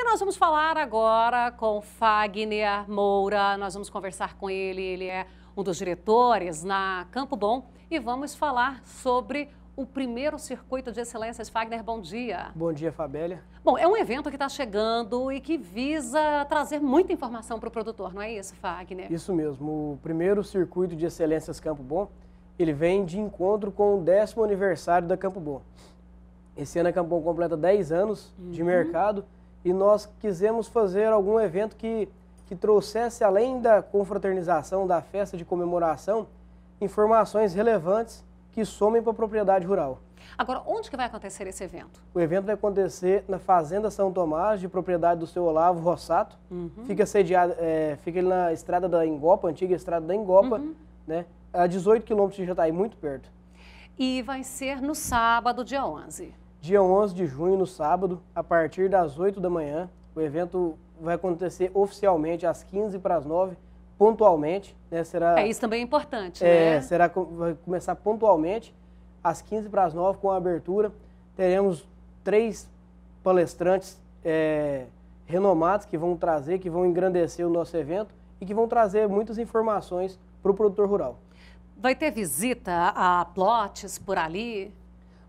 E nós vamos falar agora com Fagner Moura. Nós vamos conversar com ele. Ele é um dos diretores na Campo Bom e vamos falar sobre o primeiro circuito de excelências. Fagner, bom dia. Bom dia, Fabélia. Bom, é um evento que está chegando e que visa trazer muita informação para o produtor, não é isso, Fagner? Isso mesmo. O primeiro circuito de excelências Campo Bom, ele vem de encontro com o décimo aniversário da Campo Bom. Esse ano a Campo Bom completa 10 anos uhum. de mercado e nós quisemos fazer algum evento que, que trouxesse, além da confraternização, da festa de comemoração, informações relevantes que somem para a propriedade rural. Agora, onde que vai acontecer esse evento? O evento vai acontecer na Fazenda São Tomás, de propriedade do seu Olavo Rossato. Uhum. Fica sediado, é, fica na estrada da Engopa, antiga estrada da Engopa, uhum. né? A 18 quilômetros de Jataí, muito perto. E vai ser no sábado, dia 11 dia 11 de junho, no sábado, a partir das 8 da manhã. O evento vai acontecer oficialmente às 15 para as 9, pontualmente. Né? Será, é, isso também é importante, é, né? Será, vai começar pontualmente às 15 para as 9 com a abertura. Teremos três palestrantes é, renomados que vão trazer, que vão engrandecer o nosso evento e que vão trazer muitas informações para o produtor rural. Vai ter visita a plotes por ali?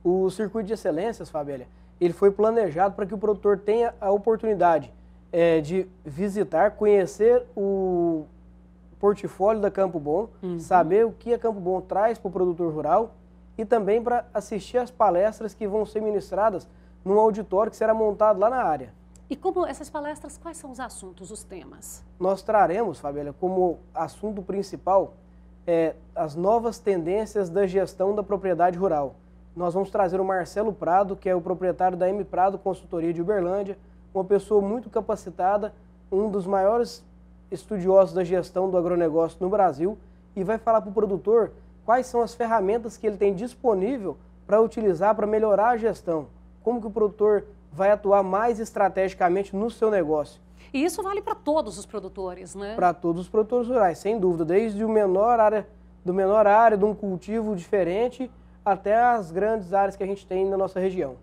O circuito de excelências, Fabélia, ele foi planejado para que o produtor tenha a oportunidade é, de visitar, conhecer o portfólio da Campo Bom, uhum. saber o que a Campo Bom traz para o produtor rural e também para assistir às palestras que vão ser ministradas num auditório que será montado lá na área. E como essas palestras, quais são os assuntos, os temas? Nós traremos, Fabélia, como assunto principal é, as novas tendências da gestão da propriedade rural nós vamos trazer o Marcelo Prado, que é o proprietário da M Prado Consultoria de Uberlândia, uma pessoa muito capacitada, um dos maiores estudiosos da gestão do agronegócio no Brasil, e vai falar para o produtor quais são as ferramentas que ele tem disponível para utilizar para melhorar a gestão, como que o produtor vai atuar mais estrategicamente no seu negócio. E isso vale para todos os produtores, né? Para todos os produtores rurais, sem dúvida, desde o menor área do menor área de um cultivo diferente até as grandes áreas que a gente tem na nossa região.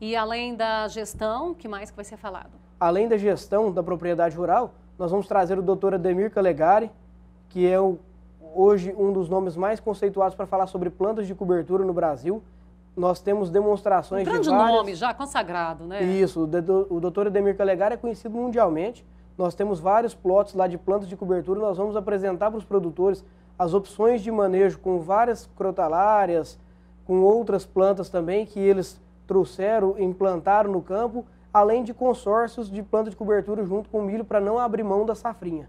E além da gestão, o que mais que vai ser falado? Além da gestão da propriedade rural, nós vamos trazer o doutor Ademir Calegari, que é o, hoje um dos nomes mais conceituados para falar sobre plantas de cobertura no Brasil. Nós temos demonstrações um grande de nome, já consagrado, né? Isso, o doutor Ademir Calegari é conhecido mundialmente. Nós temos vários plots lá de plantas de cobertura. Nós vamos apresentar para os produtores as opções de manejo com várias crotalárias, com outras plantas também que eles trouxeram, implantaram no campo, além de consórcios de planta de cobertura junto com milho para não abrir mão da safrinha.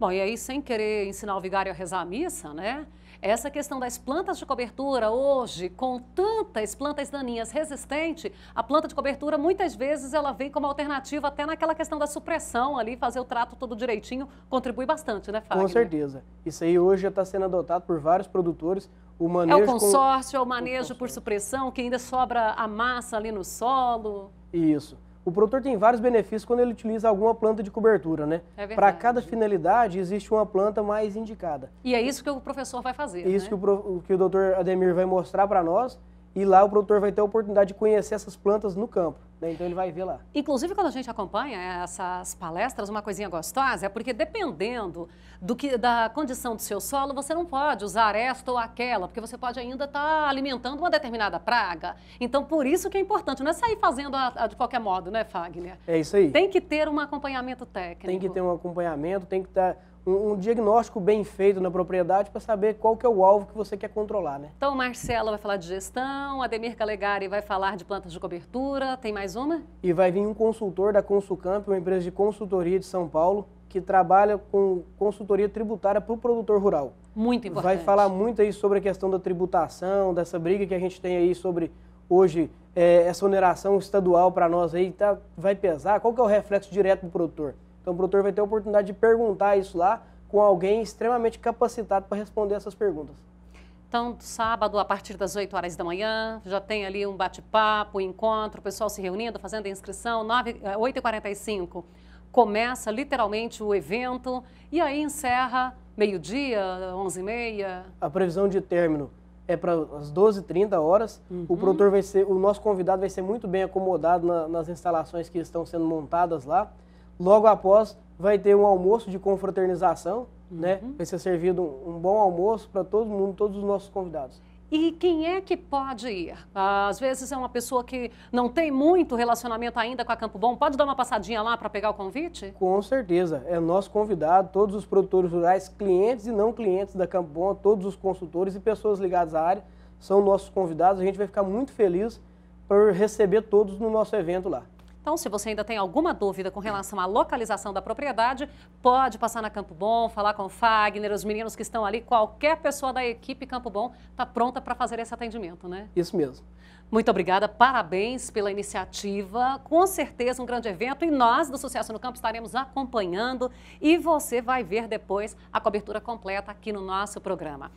Bom, e aí, sem querer ensinar o vigário a rezar a missa, né? Essa questão das plantas de cobertura hoje, com tantas plantas daninhas resistentes, a planta de cobertura muitas vezes ela vem como alternativa até naquela questão da supressão ali, fazer o trato todo direitinho, contribui bastante, né, Fábio? Com certeza. Isso aí hoje já está sendo adotado por vários produtores. O manejo é o consórcio, com... é o manejo o por supressão, que ainda sobra a massa ali no solo. Isso. O produtor tem vários benefícios quando ele utiliza alguma planta de cobertura, né? É Para cada finalidade, existe uma planta mais indicada. E é isso que o professor vai fazer, Isso né? que, o, que o doutor Ademir vai mostrar para nós e lá o produtor vai ter a oportunidade de conhecer essas plantas no campo. Né? Então ele vai ver lá. Inclusive, quando a gente acompanha essas palestras, uma coisinha gostosa é porque dependendo do que, da condição do seu solo, você não pode usar esta ou aquela, porque você pode ainda estar tá alimentando uma determinada praga. Então, por isso que é importante, não é sair fazendo a, a de qualquer modo, né, Fagner? É isso aí. Tem que ter um acompanhamento técnico. Tem que ter um acompanhamento, tem que estar. Tá um, diagnóstico bem feito na propriedade para saber qual que é o alvo que você quer controlar, né? Então, Marcela vai falar de gestão, Ademir Calegari vai falar de plantas de cobertura, tem mais mais uma? E vai vir um consultor da Consulcamp, uma empresa de consultoria de São Paulo, que trabalha com consultoria tributária para o produtor rural. Muito importante. Vai falar muito aí sobre a questão da tributação, dessa briga que a gente tem aí sobre hoje é, essa oneração estadual para nós aí, tá, vai pesar? Qual que é o reflexo direto do produtor? Então o produtor vai ter a oportunidade de perguntar isso lá com alguém extremamente capacitado para responder essas perguntas. Então, sábado, a partir das 8 horas da manhã, já tem ali um bate-papo, um encontro, o pessoal se reunindo, fazendo a inscrição, 8h45 eh, começa literalmente o evento e aí encerra meio-dia, 11h30. A previsão de término é para as 12 30 horas. Uhum. O produtor vai ser, o nosso convidado vai ser muito bem acomodado na, nas instalações que estão sendo montadas lá. Logo após, vai ter um almoço de confraternização né? uhum. Vai ser servido um bom almoço para todo mundo, todos os nossos convidados. E quem é que pode ir? Ah, às vezes é uma pessoa que não tem muito relacionamento ainda com a Campo Bom. Pode dar uma passadinha lá para pegar o convite? Com certeza. É nosso convidado, todos os produtores rurais, clientes e não clientes da Campo Bom, todos os consultores e pessoas ligadas à área são nossos convidados. A gente vai ficar muito feliz por receber todos no nosso evento lá. Então, se você ainda tem alguma dúvida com relação à localização da propriedade, pode passar na Campo Bom, falar com o Fagner, os meninos que estão ali, qualquer pessoa da equipe Campo Bom está pronta para fazer esse atendimento, né? Isso mesmo. Muito obrigada, parabéns pela iniciativa. Com certeza um grande evento e nós do Sucesso no Campo estaremos acompanhando e você vai ver depois a cobertura completa aqui no nosso programa.